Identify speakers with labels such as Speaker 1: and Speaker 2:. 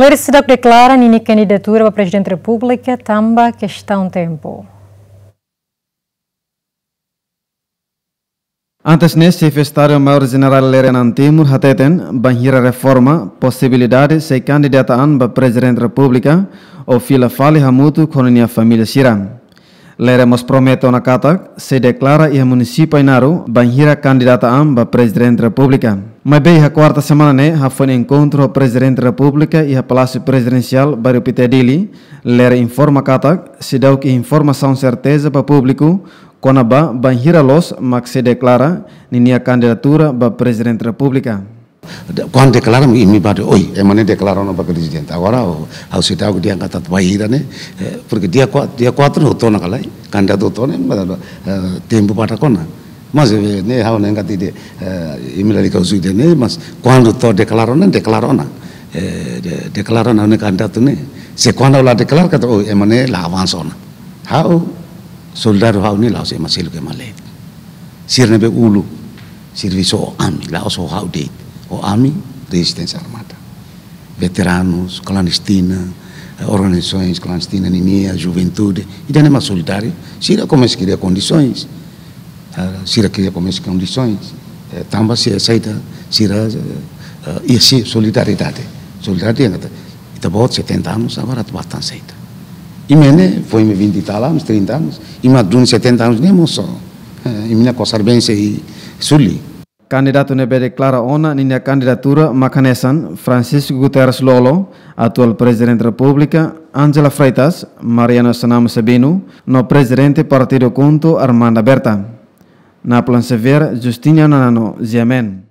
Speaker 1: Ler Sidak declara a candidatura para presidente da República tamba questão tempo. Antes se chefe o maior General Lerenan Timur hateten banhira reforma possibilidade se candidataan para presidente da República ou fila fale hamutu colonia família Siram. Leremos prometo na katak se declara é a município inaru banhira a para presidente da República. Mabei a quarta semana né, ha foi encontro ao presidente da República e a Palácio Presidencial Bairro lera informa katak, se deu que informação certeza para público, quando ba hira los, mas se declara ninia candidatura para presidente republika.
Speaker 2: República. Quando declara e mi mi oi, é e mané declara presiden. presidente. Agora, ao se deu que dia kata banhira né, e, porque dia dia quatro no tona kalai, candidato tona, tempo para kona. mas eve eh, ne hau nenga ti de imila eh, di kausui de ne mas quando to declarona declarona eh, declarona ne candidato ne se quando la é kata oh emane la avanzona o soldado hau ni la se masil ke male sirne be ulu serviço ami la o hau de o ami resistência armada veteranos clandestina organizações clandestinas, ninia, juventude, e daí mais solidário, se ele começa a criar condições Tá? Sirakia é com é Condições, é, também se aceita Sira esse assim, solidariedade. Solidariedade. Né? Então, depois, 70 anos, agora bastante aceita. E mene, né, foi me 20 e tal anos, 30 anos, e mais de 70 anos, nem moço. E minha coisa bem se
Speaker 1: suli. Candidato nebe declara ona ninia candidatura makanesan Francisco Guterres Lolo, atual presidente da República, Angela Freitas, Mariano Sanam Sabino, no presidente Partido Conto Armanda Berta na plan sever Justiniano Nano Ziamen.